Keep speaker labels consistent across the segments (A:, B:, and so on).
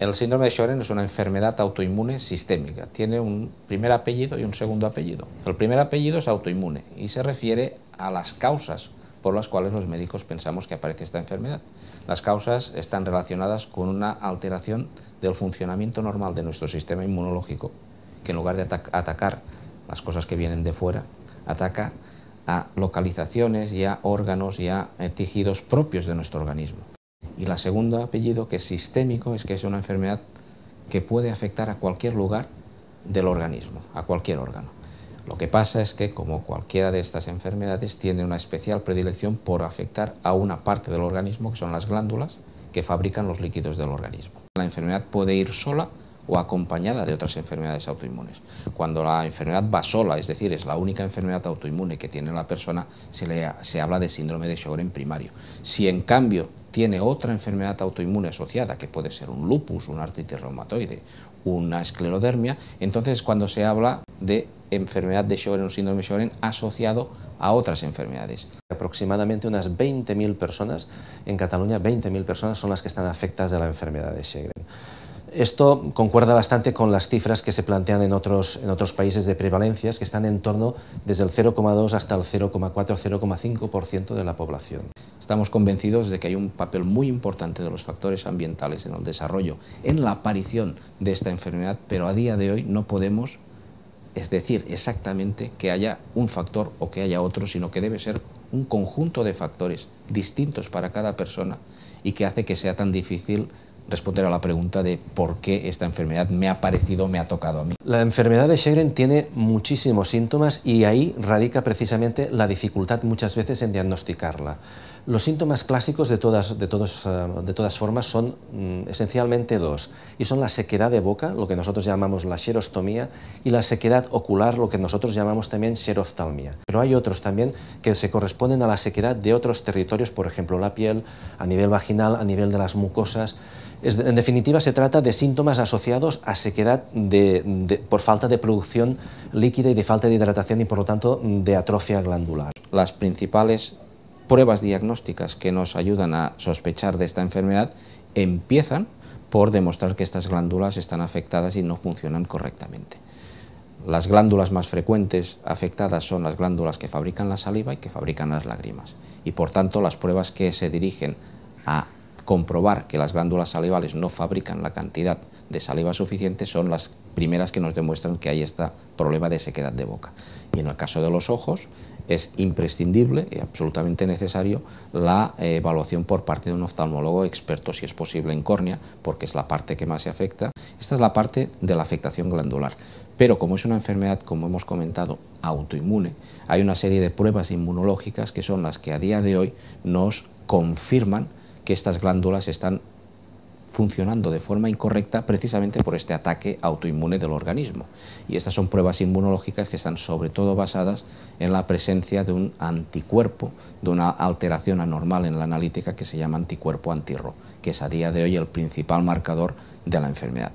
A: El síndrome de Sjögren es una enfermedad autoinmune sistémica. Tiene un primer apellido y un segundo apellido. El primer apellido es autoinmune y se refiere a las causas por las cuales los médicos pensamos que aparece esta enfermedad. Las causas están relacionadas con una alteración del funcionamiento normal de nuestro sistema inmunológico, que en lugar de atacar las cosas que vienen de fuera, ataca a localizaciones y a órganos y a eh, tejidos propios de nuestro organismo. Y la segunda apellido, que es sistémico, es que es una enfermedad que puede afectar a cualquier lugar del organismo, a cualquier órgano. Lo que pasa es que, como cualquiera de estas enfermedades, tiene una especial predilección por afectar a una parte del organismo, que son las glándulas, que fabrican los líquidos del organismo. La enfermedad puede ir sola o acompañada de otras enfermedades autoinmunes. Cuando la enfermedad va sola, es decir, es la única enfermedad autoinmune que tiene la persona, se, le, se habla de síndrome de Sjögren primario. Si en cambio tiene otra enfermedad autoinmune asociada, que puede ser un lupus, un artritis reumatoide, una esclerodermia, entonces cuando se habla de enfermedad de Sjögren o síndrome de Sjögren asociado
B: a otras enfermedades. Aproximadamente unas 20.000 personas, en Cataluña 20.000 personas son las que están afectadas de la enfermedad de Sjögren. Esto concuerda bastante con las cifras que se plantean en otros, en otros países de prevalencias, que están en torno desde el 0,2 hasta el 0,4-0,5% de la población. Estamos convencidos de que hay un papel
A: muy importante de los factores ambientales en el desarrollo, en la aparición de esta enfermedad, pero a día de hoy no podemos es decir exactamente que haya un factor o que haya otro, sino que debe ser un conjunto de factores distintos para cada persona y que hace que sea tan difícil responder a la pregunta de por qué esta enfermedad me ha parecido, me ha tocado a mí.
B: La enfermedad de Sjögren tiene muchísimos síntomas y ahí radica precisamente la dificultad muchas veces en diagnosticarla. Los síntomas clásicos de todas, de eh, de todas formas son mm, esencialmente dos, y son la sequedad de boca, lo que nosotros llamamos la xerostomía, y la sequedad ocular, lo que nosotros llamamos también xeroftalmia. Pero hay otros también que se corresponden a la sequedad de otros territorios, por ejemplo la piel, a nivel vaginal, a nivel de las mucosas. en definitiva, se trata de síntomas asociados a sequedad por falta de producción líquida y de falta de hidratación y, por lo tanto, de atrofia glandular. Las principales pruebas diagnósticas que nos ayudan a sospechar
A: de esta enfermedad empiezan por demostrar que estas glándulas están afectadas y no funcionan correctamente. Las glándulas más frecuentes afectadas son las glándulas que fabrican la saliva y que fabrican las lágrimas. Y por tanto, las pruebas que se dirigen a comprobar que las glándulas salivales no fabrican la cantidad de saliva suficiente son las primeras que nos demuestran que hay este problema de sequedad de boca. Y en el caso de los ojos es imprescindible y absolutamente necesario la evaluación por parte de un oftalmólogo experto, si es posible en córnea, porque es la parte que más se afecta. Esta es la parte de la afectación glandular. Pero como es una enfermedad, como hemos comentado, autoinmune, hay una serie de pruebas inmunológicas que son las que a día de hoy nos confirman que estas glándulas están funcionando de forma incorrecta precisamente por este ataque autoinmune del organismo. Y estas son pruebas inmunológicas que están sobre todo basadas en la presencia de un anticuerpo, de una alteración anormal en la analítica que se llama anticuerpo antirro, que es a día de hoy el principal marcador de la enfermedad.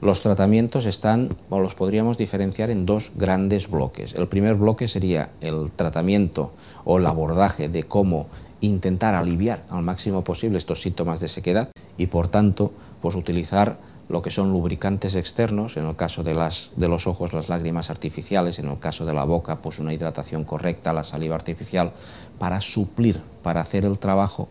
A: Los tratamientos están, o los podríamos diferenciar en dos grandes bloques. El primer bloque sería el tratamiento o el abordaje de cómo intentar aliviar al máximo posible estos síntomas de sequedad y por tanto pues utilizar lo que son lubricantes externos, en el caso de, las, de los ojos las lágrimas artificiales, en el caso de la boca pues una hidratación correcta, la saliva artificial, para suplir, para hacer el trabajo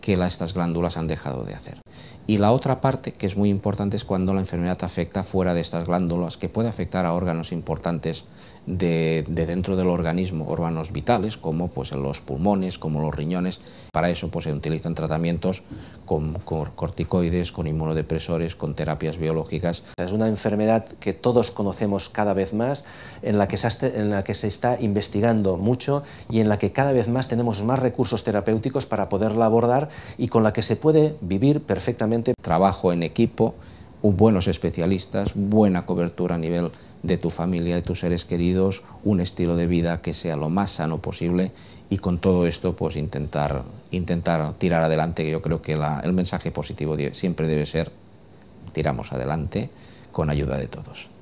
A: que estas glándulas han dejado de hacer. Y la otra parte, que es muy importante, es cuando la enfermedad afecta fuera de estas glándulas, que puede afectar a órganos importantes de, dentro del organismo, órganos vitales, como pues, los pulmones, como los riñones. Para eso pues, se utilizan tratamientos
B: con, corticoides, con inmunodepresores, con terapias biológicas. Es una enfermedad que todos conocemos cada vez más, en la que se, este, en la que se está investigando mucho y en la que cada vez más tenemos más recursos terapéuticos para poderla abordar y con la que se puede vivir perfectamente trabajo en equipo, buenos especialistas,
A: buena cobertura a nivel de tu familia, de tus seres queridos, un estilo de vida que sea lo más sano posible y con todo esto pues intentar, intentar tirar adelante, que yo creo que el mensaje positivo siempre debe ser tiramos adelante con ayuda
B: de todos.